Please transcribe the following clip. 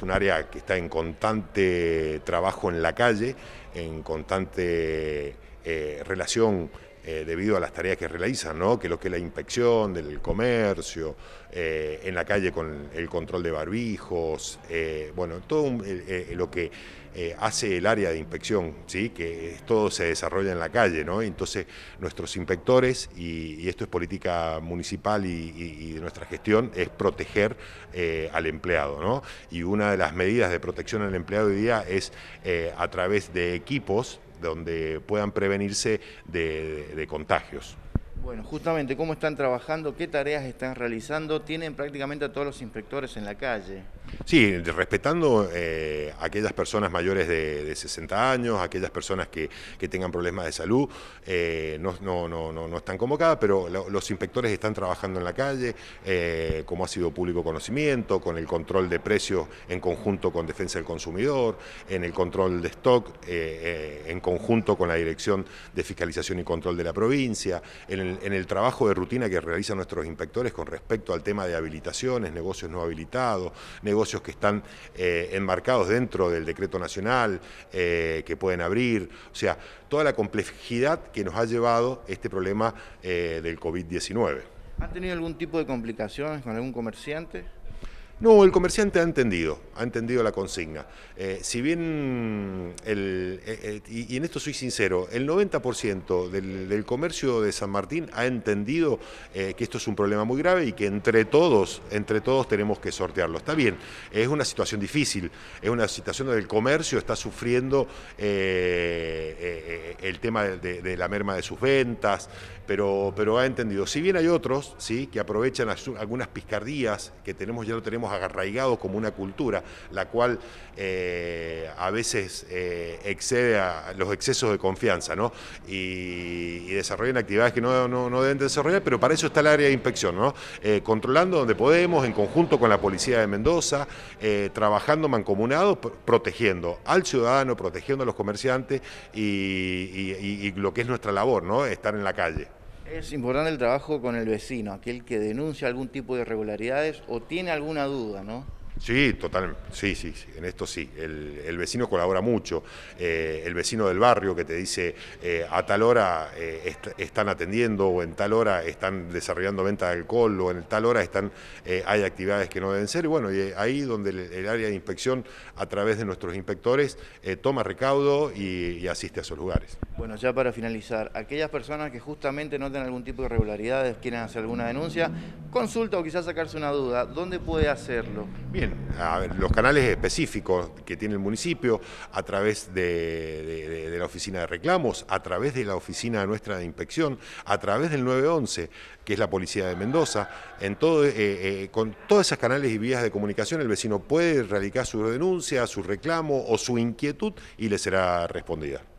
Es un área que está en constante trabajo en la calle, en constante eh, relación eh, debido a las tareas que realizan, ¿no? que lo que es la inspección del comercio, eh, en la calle con el control de barbijos, eh, bueno, todo lo que hace el área de inspección, ¿sí? que todo se desarrolla en la calle, entonces nuestros inspectores, y, esto es política municipal y, de nuestra gestión, es proteger al empleado, y una de las medidas de protección al empleado hoy día es a través de equipos, donde puedan prevenirse de, contagios. Bueno, justamente, ¿cómo están trabajando? ¿Qué tareas están realizando? Tienen prácticamente a todos los inspectores en la calle. Sí, respetando eh, aquellas personas mayores de, 60 años, aquellas personas que, tengan problemas de salud, eh, no, no, no, no, están convocadas, pero los inspectores están trabajando en la calle, eh, como ha sido público conocimiento, con el control de precios en conjunto con Defensa del Consumidor, en el control de stock eh, en conjunto con la Dirección de Fiscalización y Control de la provincia, en el en el trabajo de rutina que realizan nuestros inspectores con respecto al tema de habilitaciones, negocios no habilitados, negocios que están eh, enmarcados dentro del decreto nacional, eh, que pueden abrir, o sea, toda la complejidad que nos ha llevado este problema eh, del COVID-19. ¿Han tenido algún tipo de complicaciones con algún comerciante? No, el comerciante ha entendido, ha entendido la consigna. Eh, si bien, eh, eh, y, en esto soy sincero, el 90% del, comercio de San Martín ha entendido que esto es un problema muy grave y que entre todos, entre todos tenemos que sortearlo. Está bien, es una situación difícil, es una situación donde el comercio está sufriendo el tema de, la merma de sus ventas, pero, pero ha entendido. Si bien hay otros ¿sí? que aprovechan algunas piscardías que tenemos, ya lo tenemos tenemos como una cultura, la cual eh, a veces eh, excede a los excesos de confianza, ¿no? Y, y desarrollan actividades que no, deben desarrollar, pero para eso está el área de inspección, ¿no? Eh, controlando donde podemos, en conjunto con la policía de Mendoza, trabajando mancomunados, protegiendo al ciudadano, protegiendo a los comerciantes y, y lo que es nuestra labor, ¿no? Estar en la calle. Es importante el trabajo con el vecino, aquel que denuncia algún tipo de irregularidades o tiene alguna duda, ¿no? Sí, total, sí, sí, sí, en esto sí. El, vecino colabora mucho. Eh, el vecino del barrio que te dice eh, a tal hora eh, están atendiendo o en tal hora están desarrollando venta de alcohol o en tal hora están hay actividades que no deben ser. Y bueno, y ahí donde el, área de inspección a través de nuestros inspectores toma recaudo y, asiste a esos lugares. Bueno, ya para finalizar, aquellas personas que justamente notan algún tipo de irregularidades, quieren hacer alguna denuncia, consulta o quizás sacarse una duda, ¿dónde puede hacerlo? Bien, a ver, los canales específicos que tiene el municipio, a través de, la oficina de reclamos, a través de la oficina nuestra de inspección, a través del 911, que es la policía de Mendoza, en todo, eh, eh, con todos esos canales y vías de comunicación el vecino puede radicar su denuncia, su reclamo o su inquietud y le será respondida.